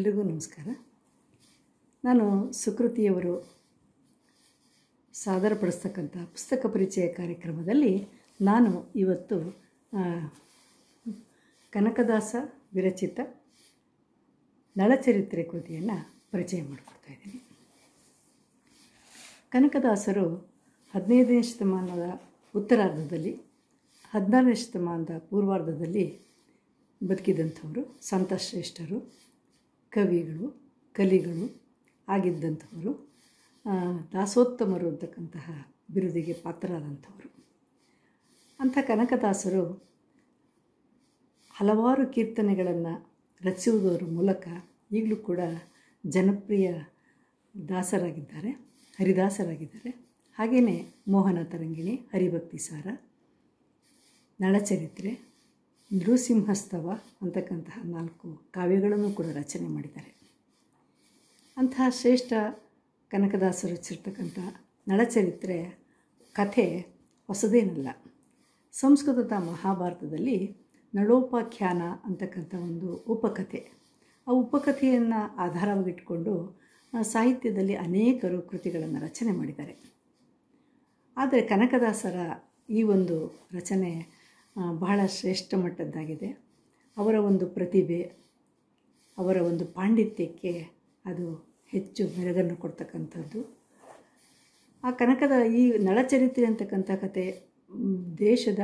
ಎಲ್ರಿಗೂ ನಮಸ್ಕಾರ ನಾನು ಸುಕೃತಿಯವರು ಸಾದರಪಡಿಸ್ತಕ್ಕಂಥ ಪುಸ್ತಕ ಪರಿಚಯ ಕಾರ್ಯಕ್ರಮದಲ್ಲಿ ನಾನು ಇವತ್ತು ಕನಕದಾಸ ವಿರಚಿತ ನಳಚರಿತ್ರೆ ಕೃತಿಯನ್ನು ಪರಿಚಯ ಮಾಡಿಕೊಡ್ತಾ ಇದ್ದೀನಿ ಕನಕದಾಸರು ಹದಿನೈದನೇ ಶತಮಾನದ ಉತ್ತರಾರ್ಧದಲ್ಲಿ ಹದಿನಾರನೇ ಶತಮಾನದ ಪೂರ್ವಾರ್ಧದಲ್ಲಿ ಬದುಕಿದಂಥವರು ಸಂತಶ್ರೇಷ್ಠರು ಕವಿಗಳು ಕಲಿಗಳು ಆಗಿದ್ದಂಥವರು ದಾಸೋತ್ತಮರು ಅಂತಕ್ಕಂತಹ ಬಿರುದಿಗೆ ಪಾತ್ರರಾದಂಥವರು ಅಂಥ ಕನಕದಾಸರು ಹಲವಾರು ಕೀರ್ತನೆಗಳನ್ನು ರಚಿಸುವುದರ ಮೂಲಕ ಈಗಲೂ ಕೂಡ ಜನಪ್ರಿಯ ದಾಸರಾಗಿದ್ದಾರೆ ಹರಿದಾಸರಾಗಿದ್ದಾರೆ ಹಾಗೆಯೇ ಮೋಹನ ತರಂಗಿಣಿ ಹರಿಭಕ್ತಿ ಸಾರ ನಳಚರಿತ್ರೆ ನೃಸಿಂಹಸ್ತವ ಅಂತಕ್ಕಂತಹ ನಾಲ್ಕು ಕಾವ್ಯಗಳನ್ನು ಕೂಡ ರಚನೆ ಮಾಡಿದ್ದಾರೆ ಅಂತಹ ಶ್ರೇಷ್ಠ ಕನಕದಾಸರು ರಚಿರ್ತಕ್ಕಂಥ ನಳಚರಿತ್ರೆ ಕಥೆ ಹೊಸದೇನಲ್ಲ ಸಂಸ್ಕೃತದ ಮಹಾಭಾರತದಲ್ಲಿ ನಳೋಪಾಖ್ಯಾನ ಅಂತಕ್ಕಂಥ ಒಂದು ಉಪಕಥೆ ಆ ಉಪಕಥೆಯನ್ನು ಆಧಾರವಾಗಿಟ್ಟುಕೊಂಡು ಸಾಹಿತ್ಯದಲ್ಲಿ ಅನೇಕರು ಕೃತಿಗಳನ್ನು ರಚನೆ ಮಾಡಿದ್ದಾರೆ ಆದರೆ ಕನಕದಾಸರ ಈ ಒಂದು ರಚನೆ ಬಹಳ ಶ್ರೇಷ್ಠ ಮಟ್ಟದ್ದಾಗಿದೆ ಅವರ ಒಂದು ಪ್ರತಿಭೆ ಅವರ ಒಂದು ಪಾಂಡಿತ್ಯಕ್ಕೆ ಅದು ಹೆಚ್ಚು ಮೆರಗನ್ನು ಕೊಡ್ತಕ್ಕಂಥದ್ದು ಆ ಕನಕದ ಈ ನಳಚರಿತ್ರೆ ಅಂತಕ್ಕಂಥ ಕತೆ ದೇಶದ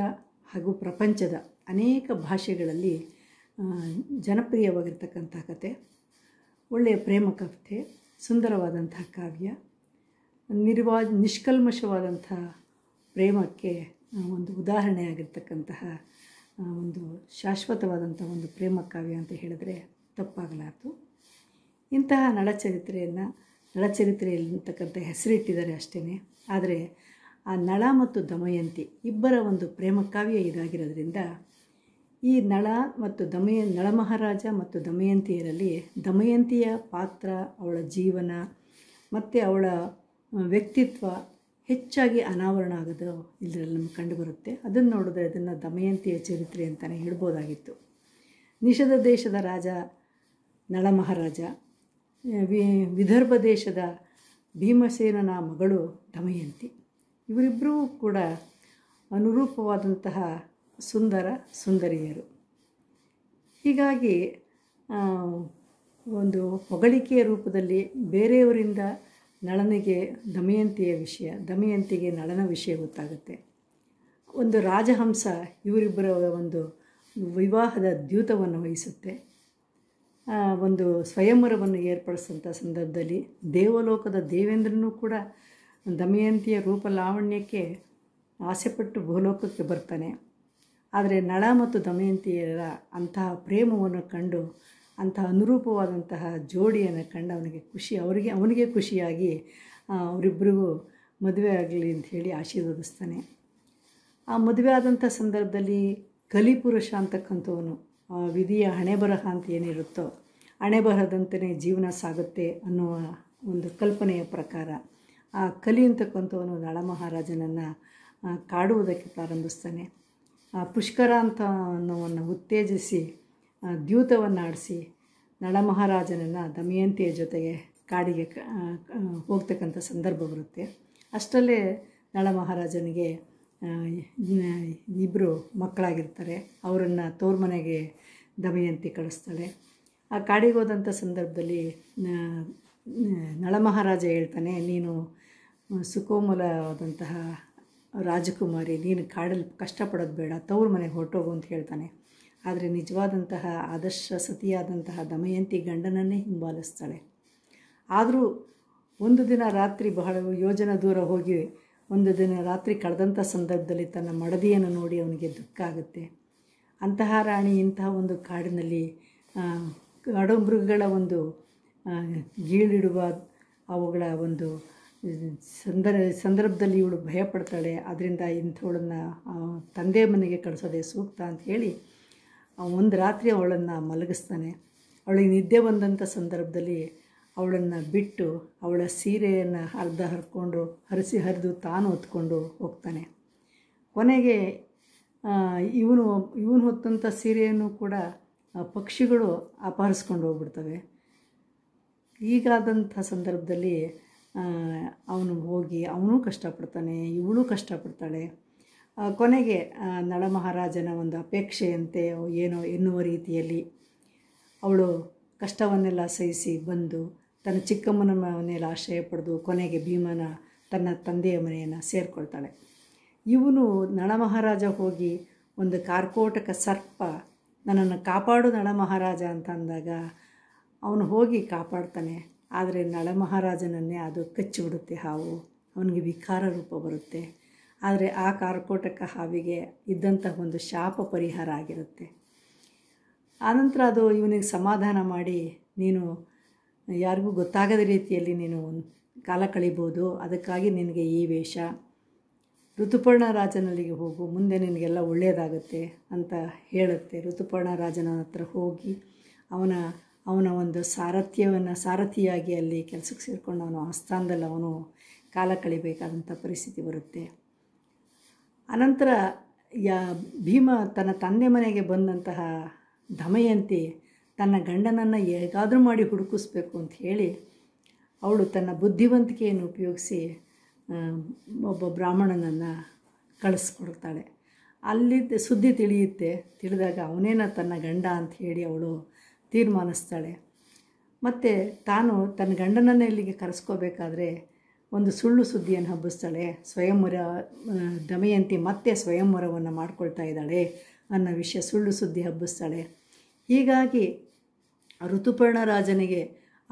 ಹಾಗೂ ಪ್ರಪಂಚದ ಅನೇಕ ಭಾಷೆಗಳಲ್ಲಿ ಜನಪ್ರಿಯವಾಗಿರ್ತಕ್ಕಂಥ ಕತೆ ಒಳ್ಳೆಯ ಪ್ರೇಮ ಕಥೆ ಸುಂದರವಾದಂಥ ಕಾವ್ಯ ನಿರ್ವಾ ನಿಷ್ಕಲ್ಮಶವಾದಂಥ ಪ್ರೇಮಕ್ಕೆ ಒಂದು ಉದಾಹರಣೆಯಾಗಿರ್ತಕ್ಕಂತಹ ಒಂದು ಶಾಶ್ವತವಾದಂಥ ಒಂದು ಪ್ರೇಮ ಕಾವ್ಯ ಅಂತ ಹೇಳಿದ್ರೆ ತಪ್ಪಾಗಲಾರ್ದು ಇಂತಹ ನಳಚರಿತ್ರೆಯನ್ನು ನಳಚರಿತ್ರೆಯಲ್ಲಿರ್ತಕ್ಕಂಥ ಹೆಸರಿಟ್ಟಿದ್ದಾರೆ ಅಷ್ಟೇ ಆದರೆ ಆ ನಳ ಮತ್ತು ದಮಯಂತಿ ಇಬ್ಬರ ಒಂದು ಪ್ರೇಮ ಕಾವ್ಯ ಇದಾಗಿರೋದ್ರಿಂದ ಈ ನಳ ಮತ್ತು ದಮಯ ನಳಮಹಾರಾಜ ಮತ್ತು ದಮಯಂತಿಯರಲ್ಲಿ ದಮಯಂತಿಯ ಪಾತ್ರ ಅವಳ ಜೀವನ ಮತ್ತು ಅವಳ ವ್ಯಕ್ತಿತ್ವ ಹೆಚ್ಚಾಗಿ ಅನಾವರಣ ಆಗೋದು ಇದರಲ್ಲಿ ನಮಗೆ ಕಂಡುಬರುತ್ತೆ ಅದನ್ನು ನೋಡಿದ್ರೆ ಅದನ್ನು ದಮಯಂತಿಯ ಚರಿತ್ರೆ ಅಂತಲೇ ಹೇಳ್ಬೋದಾಗಿತ್ತು ನಿಷಧ ದೇಶದ ರಾಜ ನಳ ಮಹಾರಾಜ ವಿದರ್ಭ ದೇಶದ ಭೀಮಸೇನನ ಮಗಳು ದಮಯಂತಿ ಇವರಿಬ್ಬರೂ ಕೂಡ ಅನುರೂಪವಾದಂತಹ ಸುಂದರ ಸುಂದರಿಯರು ಹೀಗಾಗಿ ಒಂದು ಹೊಗಳಿಕೆಯ ರೂಪದಲ್ಲಿ ಬೇರೆಯವರಿಂದ ನಳನಿಗೆ ದಮಯಂತಿಯ ವಿಷಯ ದಮಯಂತಿಗೆ ನಳನ ವಿಷಯ ಗೊತ್ತಾಗುತ್ತೆ ಒಂದು ರಾಜಹಂಸ ಇವರಿಬ್ಬರ ಒಂದು ವಿವಾಹದ ದ್ಯೂತವನ್ನು ವಹಿಸುತ್ತೆ ಒಂದು ಸ್ವಯಂವರವನ್ನು ಏರ್ಪಡಿಸಿದಂಥ ಸಂದರ್ಭದಲ್ಲಿ ದೇವಲೋಕದ ದೇವೇಂದ್ರನೂ ಕೂಡ ದಮಯಂತಿಯ ರೂಪ ಲಾವಣ್ಯಕ್ಕೆ ಆಸೆಪಟ್ಟು ಭೂಲೋಕಕ್ಕೆ ಬರ್ತಾನೆ ಆದರೆ ನಳ ಮತ್ತು ದಮಯಂತಿಯರ ಅಂತಹ ಪ್ರೇಮವನ್ನು ಕಂಡು ಅಂತಹ ಅನುರೂಪವಾದಂತಹ ಜೋಡಿಯನ್ನು ಕಂಡು ಅವನಿಗೆ ಖುಷಿ ಅವರಿಗೆ ಅವನಿಗೆ ಖುಷಿಯಾಗಿ ಅವರಿಬ್ಬರಿಗೂ ಮದುವೆ ಆಗಲಿ ಅಂತ ಹೇಳಿ ಆಶೀರ್ವದಿಸ್ತಾನೆ ಆ ಮದುವೆ ಆದಂಥ ಸಂದರ್ಭದಲ್ಲಿ ಕಲಿಪುರುಷ ಅಂತಕ್ಕಂಥವನು ವಿಧಿಯ ಹಣೆ ಬರಹ ಅಂತ ಏನಿರುತ್ತೋ ಹಣೆ ಬರಹದಂತೆಯೇ ಜೀವನ ಸಾಗುತ್ತೆ ಅನ್ನುವ ಒಂದು ಕಲ್ಪನೆಯ ಪ್ರಕಾರ ಆ ಕಲಿ ಅಂತಕ್ಕಂಥವನು ನಳಮಹಾರಾಜನನ್ನು ಕಾಡುವುದಕ್ಕೆ ಪ್ರಾರಂಭಿಸ್ತಾನೆ ಆ ಪುಷ್ಕರ ಅಂತ ಉತ್ತೇಜಿಸಿ ದ್ಯೂತವನ್ನು ಆಡಿಸಿ ನಳಮಹಾರಾಜನನ್ನು ದಮಯಂತಿಯ ಜೊತೆಗೆ ಕಾಡಿಗೆ ಹೋಗ್ತಕ್ಕಂಥ ಸಂದರ್ಭ ಬರುತ್ತೆ ಅಷ್ಟರಲ್ಲೇ ನಳಮಹಾರಾಜನಿಗೆ ಇಬ್ಬರು ಮಕ್ಕಳಾಗಿರ್ತಾರೆ ಅವರನ್ನು ಮನೆಗೆ ದಮಯಂತಿ ಕಳಿಸ್ತಾಳೆ ಆ ಕಾಡಿಗೆ ಹೋದಂಥ ಸಂದರ್ಭದಲ್ಲಿ ನಳಮಹಾರಾಜ ಹೇಳ್ತಾನೆ ನೀನು ಸುಕೋಮಲವಾದಂತಹ ರಾಜಕುಮಾರಿ ನೀನು ಕಾಡಲ್ಲಿ ಕಷ್ಟಪಡೋದು ಬೇಡ ತವ್ರ ಮನೆಗೆ ಹೊರಟೋಗು ಅಂತ ಹೇಳ್ತಾನೆ ಆದರೆ ನಿಜವಾದಂತಹ ಆದರ್ಶ ಸತಿಯಾದಂತಹ ದಮಯಂತಿ ಗಂಡನನ್ನೇ ಹಿಂಬಾಲಿಸ್ತಾಳೆ ಆದರೂ ಒಂದು ದಿನ ರಾತ್ರಿ ಬಹಳ ಯೋಜನ ದೂರ ಹೋಗಿ ಒಂದು ದಿನ ರಾತ್ರಿ ಕಳೆದಂಥ ಸಂದರ್ಭದಲ್ಲಿ ತನ್ನ ಮಡದಿಯನ್ನು ನೋಡಿ ಅವನಿಗೆ ದುಃಖ ಆಗುತ್ತೆ ಅಂತಹ ರಾಣಿ ಇಂತಹ ಒಂದು ಕಾಡಿನಲ್ಲಿ ಕಾಡುಮೃಗಗಳ ಒಂದು ಗೀಳಿಡುವ ಅವುಗಳ ಒಂದು ಸಂದರ್ ಸಂದರ್ಭದಲ್ಲಿ ಇವಳು ಭಯಪಡ್ತಾಳೆ ಅದರಿಂದ ಇಂಥವಳನ್ನು ತಂದೆ ಮನೆಗೆ ಕಳಿಸೋದೇ ಸೂಕ್ತ ಅಂತ ಹೇಳಿ ಒಂದು ರಾತ್ರಿ ಅವಳನ್ನು ಮಲಗಿಸ್ತಾನೆ ಅವಳಿಗೆ ನಿದ್ದೆ ಬಂದಂಥ ಸಂದರ್ಭದಲ್ಲಿ ಅವಳನ್ನು ಬಿಟ್ಟು ಅವಳ ಸೀರೆಯನ್ನು ಅರ್ಧ ಹರ್ಕೊಂಡು ಹರಿಸಿ ಹರಿದು ತಾನು ಹೊತ್ಕೊಂಡು ಹೋಗ್ತಾನೆ ಕೊನೆಗೆ ಇವನು ಇವನು ಹೊತ್ತಂಥ ಸೀರೆಯನ್ನು ಕೂಡ ಪಕ್ಷಿಗಳು ಅಪಹರಿಸ್ಕೊಂಡು ಹೋಗ್ಬಿಡ್ತವೆ ಈಗಾದಂಥ ಸಂದರ್ಭದಲ್ಲಿ ಅವನು ಹೋಗಿ ಅವನು ಕಷ್ಟಪಡ್ತಾನೆ ಇವಳು ಕಷ್ಟಪಡ್ತಾಳೆ ಕೊನೆಗೆ ನಳಮಹಾರಾಜನ ಒಂದು ಅಪೇಕ್ಷೆಯಂತೆ ಏನೋ ಎನ್ನುವ ರೀತಿಯಲ್ಲಿ ಅವಳು ಕಷ್ಟವನ್ನೆಲ್ಲ ಸಹಿಸಿ ಬಂದು ತನ್ನ ಚಿಕ್ಕಮ್ಮನ ಮನೆಯಲ್ಲಿ ಆಶ್ರಯ ಪಡೆದು ಕೊನೆಗೆ ಭೀಮನ ತನ್ನ ತಂದೆಯ ಮನೆಯನ್ನು ಸೇರಿಕೊಳ್ತಾಳೆ ಇವನು ನಳಮಹಾರಾಜ ಹೋಗಿ ಒಂದು ಕಾರ್ಕೋಟಕ ಸರ್ಪ ನನ್ನನ್ನು ಕಾಪಾಡು ನಳಮಹಾರಾಜ ಅಂತ ಅಂದಾಗ ಅವನು ಹೋಗಿ ಕಾಪಾಡ್ತಾನೆ ಆದರೆ ನಳಮಹಾರಾಜನನ್ನೇ ಅದು ಕಚ್ಚಿಬಿಡುತ್ತೆ ಹಾವು ಅವನಿಗೆ ವಿಕಾರ ರೂಪ ಬರುತ್ತೆ ಆದರೆ ಆ ಕಾರ್ಕೋಟಕ ಹಾವಿಗೆ ಇದ್ದಂಥ ಒಂದು ಶಾಪ ಪರಿಹಾರ ಆಗಿರುತ್ತೆ ಆನಂತರ ಅದು ಇವನಿಗೆ ಸಮಾಧಾನ ಮಾಡಿ ನೀನು ಯಾರಿಗೂ ಗೊತ್ತಾಗದ ರೀತಿಯಲ್ಲಿ ನೀನು ಕಾಲ ಕಳಿಬೋದು ಅದಕ್ಕಾಗಿ ನಿನಗೆ ಈ ವೇಷ ಋತುಪರ್ಣ ರಾಜನಲ್ಲಿಗೆ ಹೋಗು ಮುಂದೆ ನಿನಗೆಲ್ಲ ಒಳ್ಳೆಯದಾಗುತ್ತೆ ಅಂತ ಹೇಳುತ್ತೆ ಋತುಪರ್ಣ ರಾಜನ ಹತ್ರ ಹೋಗಿ ಅವನ ಅವನ ಒಂದು ಸಾರಥ್ಯವನ್ನು ಸಾರಥಿಯಾಗಿ ಅಲ್ಲಿ ಕೆಲಸಕ್ಕೆ ಸೇರಿಕೊಂಡು ಅವನು ಆಸ್ಥಾನದಲ್ಲಿ ಅವನು ಕಾಲ ಕಳಿಬೇಕಾದಂಥ ಪರಿಸ್ಥಿತಿ ಬರುತ್ತೆ ಅನಂತರ ಯಾ ಭೀಮ ತನ್ನ ತಂದೆ ಮನೆಗೆ ಬಂದಂತಹ ಧಮಯಂತಿ ತನ್ನ ಗಂಡನನ್ನು ಹೇಗಾದರೂ ಮಾಡಿ ಹುಡುಕಿಸ್ಬೇಕು ಅಂತ ಹೇಳಿ ಅವಳು ತನ್ನ ಬುದ್ಧಿವಂತಿಕೆಯನ್ನು ಉಪಯೋಗಿಸಿ ಒಬ್ಬ ಬ್ರಾಹ್ಮಣನನ್ನು ಕಳಿಸ್ಕೊಡ್ತಾಳೆ ಅಲ್ಲಿದ್ದ ಸುದ್ದಿ ತಿಳಿಯುತ್ತೆ ತಿಳಿದಾಗ ಅವನೇನ ತನ್ನ ಗಂಡ ಅಂತ ಹೇಳಿ ಅವಳು ತೀರ್ಮಾನಿಸ್ತಾಳೆ ಮತ್ತು ತಾನು ತನ್ನ ಗಂಡನನ್ನು ಇಲ್ಲಿಗೆ ಕರೆಸ್ಕೋಬೇಕಾದ್ರೆ ಒಂದು ಸುಳ್ಳು ಸುದ್ದಿಯನ್ನು ಹಬ್ಬಿಸ್ತಾಳೆ ಸ್ವಯಂವರ ದಮಯಂತಿ ಮತ್ತೆ ಸ್ವಯಂವರವನ್ನು ಮಾಡ್ಕೊಳ್ತಾ ಇದ್ದಾಳೆ ಅನ್ನೋ ವಿಷಯ ಸುಳ್ಳು ಸುದ್ದಿ ಹಬ್ಬಿಸ್ತಾಳೆ ಹೀಗಾಗಿ ಋತುಪರ್ಣ ರಾಜನಿಗೆ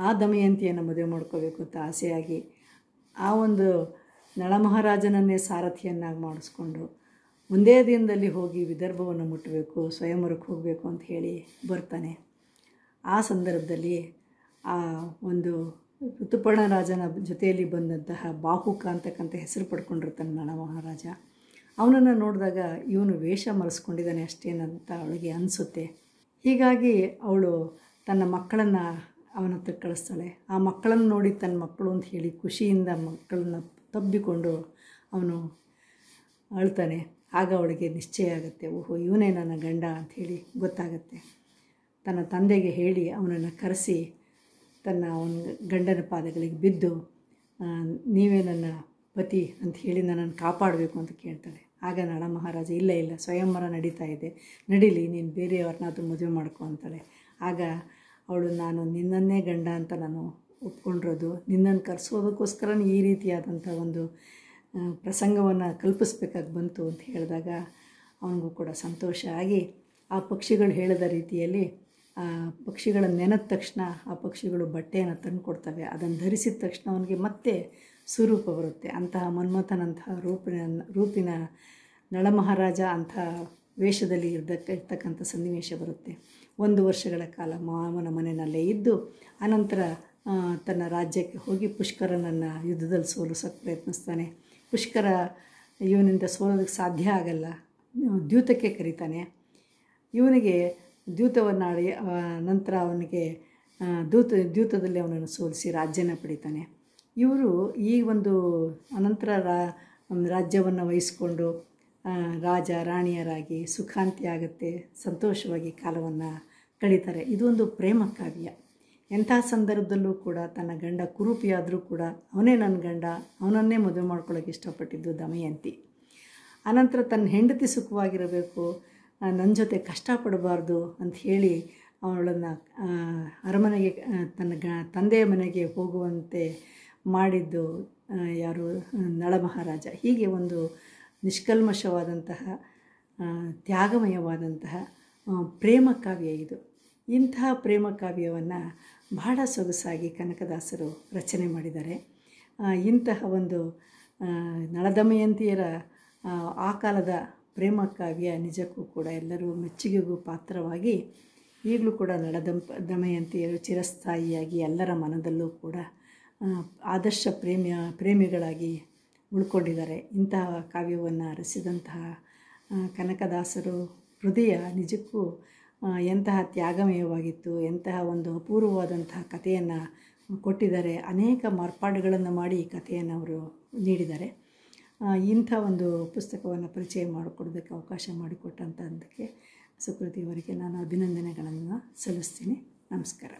ಆ ದಮಯಂತಿಯನ್ನು ಮದುವೆ ಮಾಡ್ಕೋಬೇಕು ಅಂತ ಆಸೆಯಾಗಿ ಆ ಒಂದು ನಳಮಹಾರಾಜನನ್ನೇ ಸಾರಥಿಯನ್ನಾಗಿ ಮಾಡಿಸ್ಕೊಂಡು ಒಂದೇ ದಿನದಲ್ಲಿ ಹೋಗಿ ವಿದರ್ಭವನ್ನು ಮುಟ್ಟಬೇಕು ಸ್ವಯಂವರಕ್ಕೆ ಹೋಗಬೇಕು ಅಂತ ಹೇಳಿ ಬರ್ತಾನೆ ಆ ಸಂದರ್ಭದಲ್ಲಿ ಆ ಒಂದು ಋತುಪರ್ಣ ರಾಜನ ಜೊತೆಯಲ್ಲಿ ಬಂದಂತಹ ಬಾಹುಕ ಅಂತಕ್ಕಂಥ ಹೆಸರು ಪಡ್ಕೊಂಡಿರ್ತಾನೆ ನಳ ಮಹಾರಾಜ ಅವನನ್ನು ನೋಡಿದಾಗ ಇವನು ವೇಷ ಮರೆಸ್ಕೊಂಡಿದ್ದಾನೆ ಅಷ್ಟೇನಂತ ಅವಳಿಗೆ ಅನಿಸುತ್ತೆ ಹೀಗಾಗಿ ಅವಳು ತನ್ನ ಮಕ್ಕಳನ್ನು ಅವನ ಹತ್ರ ಕಳಿಸ್ತಾಳೆ ಆ ಮಕ್ಕಳನ್ನು ನೋಡಿ ತನ್ನ ಮಕ್ಕಳು ಅಂತ ಹೇಳಿ ಖುಷಿಯಿಂದ ಮಕ್ಕಳನ್ನ ತಬ್ಬಿಕೊಂಡು ಅವನು ಅಳ್ತಾನೆ ಆಗ ಅವಳಿಗೆ ನಿಶ್ಚಯ ಆಗುತ್ತೆ ಓಹೋ ಇವನೇ ನನ್ನ ಗಂಡ ಅಂಥೇಳಿ ಗೊತ್ತಾಗತ್ತೆ ತನ್ನ ತಂದೆಗೆ ಹೇಳಿ ಅವನನ್ನು ಕರೆಸಿ ತನ್ನ ಅವನ ಗಂಡನ ಪಾದಗಳಿಗೆ ಬಿದ್ದು ನೀವೇ ನನ್ನ ಪತಿ ಅಂತ ಹೇಳಿ ನನ್ನನ್ನು ಕಾಪಾಡಬೇಕು ಅಂತ ಕೇಳ್ತಾಳೆ ಆಗ ನಳ ಮಹಾರಾಜ ಇಲ್ಲ ಇಲ್ಲ ಸ್ವಯಂವರ ನಡೀತಾ ಇದೆ ನಡೀಲಿ ನೀನು ಬೇರೆಯವ್ರನ್ನಾದರೂ ಮದುವೆ ಮಾಡ್ಕೊ ಅಂತಾಳೆ ಆಗ ಅವಳು ನಾನು ನಿನ್ನನ್ನೇ ಗಂಡ ಅಂತ ನಾನು ಒಪ್ಕೊಂಡಿರೋದು ನಿನ್ನನ್ನು ಕರೆಸೋದಕ್ಕೋಸ್ಕರ ಈ ರೀತಿಯಾದಂಥ ಒಂದು ಪ್ರಸಂಗವನ್ನು ಕಲ್ಪಿಸ್ಬೇಕಾಗಿ ಬಂತು ಅಂತ ಹೇಳಿದಾಗ ಅವನಿಗೂ ಕೂಡ ಸಂತೋಷ ಆಗಿ ಆ ಪಕ್ಷಿಗಳು ಹೇಳಿದ ರೀತಿಯಲ್ಲಿ ಪಕ್ಷಿಗಳನ್ನು ನೆನೆದ ತಕ್ಷಣ ಆ ಪಕ್ಷಿಗಳು ಬಟ್ಟೆಯನ್ನು ತಂದು ಕೊಡ್ತವೆ ಅದನ್ನು ಧರಿಸಿದ ತಕ್ಷಣ ಅವನಿಗೆ ಮತ್ತೆ ಸ್ವರೂಪ ಬರುತ್ತೆ ಅಂತಹ ಮನ್ಮಥನಂತಹ ರೂಪಿನ ರೂಪಿನ ನಳಮಹಾರಾಜ ಅಂತಹ ವೇಷದಲ್ಲಿ ಇರ್ದಕ್ಕೆ ಇರ್ತಕ್ಕಂಥ ಸನ್ನಿವೇಶ ಬರುತ್ತೆ ಒಂದು ವರ್ಷಗಳ ಕಾಲ ಮಾವನ ಮನೆಯಲ್ಲೇ ಇದ್ದು ಅನಂತರ ತನ್ನ ರಾಜ್ಯಕ್ಕೆ ಹೋಗಿ ಪುಷ್ಕರನನ್ನು ಯುದ್ಧದಲ್ಲಿ ಸೋಲಿಸೋಕ್ಕೆ ಪ್ರಯತ್ನಿಸ್ತಾನೆ ಪುಷ್ಕರ ಇವನಿಂದ ಸೋಲೋದಕ್ಕೆ ಸಾಧ್ಯ ಆಗಲ್ಲ ದ್ಯೂತಕ್ಕೆ ಕರೀತಾನೆ ಇವನಿಗೆ ದ್ಯೂತವನ್ನಾಡಿ ನಂತರ ಅವನಿಗೆ ದೂತ ದ್ಯೂತದಲ್ಲಿ ಅವನನ್ನು ಸೋಲಿಸಿ ರಾಜ್ಯನ ಪಡಿತಾನೆ ಇವರು ಈ ಒಂದು ಅನಂತರ ರಾ ರಾಜ್ಯವನ್ನು ವಹಿಸಿಕೊಂಡು ರಾಜ ರಾಣಿಯರಾಗಿ ಸುಖಾಂತಿ ಆಗುತ್ತೆ ಸಂತೋಷವಾಗಿ ಕಾಲವನ್ನು ಕಳೀತಾರೆ ಇದೊಂದು ಪ್ರೇಮ ಕಾವ್ಯ ಎಂಥ ಸಂದರ್ಭದಲ್ಲೂ ಕೂಡ ತನ್ನ ಗಂಡ ಕುರೂಪಿಯಾದರೂ ಕೂಡ ಅವನೇ ನನ್ನ ಗಂಡ ಅವನನ್ನೇ ಮದುವೆ ಮಾಡ್ಕೊಳ್ಳೋಕೆ ಇಷ್ಟಪಟ್ಟಿದ್ದು ದಮಯಂತಿ ಅನಂತರ ತನ್ನ ಹೆಂಡತಿ ಸುಖವಾಗಿರಬೇಕು ನನ್ನ ಜೊತೆ ಕಷ್ಟಪಡಬಾರ್ದು ಅಂತ ಹೇಳಿ ಅವಳನ್ನು ಅರಮನೆಗೆ ತನ್ನ ಗ ತಂದೆಯ ಮನೆಗೆ ಹೋಗುವಂತೆ ಮಾಡಿದ್ದು ಯಾರು ನಳ ಮಹಾರಾಜ ಹೀಗೆ ಒಂದು ನಿಷ್ಕಲ್ಮಶವಾದಂತಹ ತ್ಯಾಗಮಯವಾದಂತಹ ಪ್ರೇಮ ಕಾವ್ಯ ಇದು ಇಂತಹ ಪ್ರೇಮ ಕಾವ್ಯವನ್ನು ಬಹಳ ಸೊಗಸಾಗಿ ಕನಕದಾಸರು ರಚನೆ ಮಾಡಿದ್ದಾರೆ ಇಂತಹ ಒಂದು ನಳದಮಯಂತಿಯರ ಆ ಕಾಲದ ಪ್ರೇಮ ಕಾವ್ಯ ನಿಜಕ್ಕೂ ಕೂಡ ಎಲ್ಲರೂ ಮೆಚ್ಚುಗೆಗೂ ಪಾತ್ರವಾಗಿ ಈಗಲೂ ಕೂಡ ನಳದಂಪ ದಮಯಂತಿಯರು ಚಿರಸ್ಥಾಯಿಯಾಗಿ ಎಲ್ಲರ ಮನದಲ್ಲೂ ಕೂಡ ಆದರ್ಶ ಪ್ರೇಮಿಯ ಪ್ರೇಮಿಗಳಾಗಿ ಉಳ್ಕೊಂಡಿದ್ದಾರೆ ಇಂತಹ ಕಾವ್ಯವನ್ನು ರಚಿಸಿದಂತಹ ಕನಕದಾಸರು ಹೃದಯ ನಿಜಕ್ಕೂ ಎಂತಹ ತ್ಯಾಗಮಯವಾಗಿತ್ತು ಎಂತಹ ಒಂದು ಅಪೂರ್ವವಾದಂತಹ ಕಥೆಯನ್ನು ಕೊಟ್ಟಿದ್ದಾರೆ ಅನೇಕ ಮಾರ್ಪಾಡುಗಳನ್ನು ಮಾಡಿ ಈ ಕಥೆಯನ್ನು ಅವರು ನೀಡಿದ್ದಾರೆ ಇಂಥ ಒಂದು ಪುಸ್ತಕವನ್ನು ಪರಿಚಯ ಮಾಡಿಕೊಡೋದಕ್ಕೆ ಅವಕಾಶ ಮಾಡಿಕೊಟ್ಟಂಥದ್ದಕ್ಕೆ ಸುಕೃತಿಯವರಿಗೆ ಅವರಿಗೆ ನಾನು ಅಭಿನಂದನೆಗಳನ್ನು ಸಲ್ಲಿಸ್ತೀನಿ ನಮಸ್ಕಾರ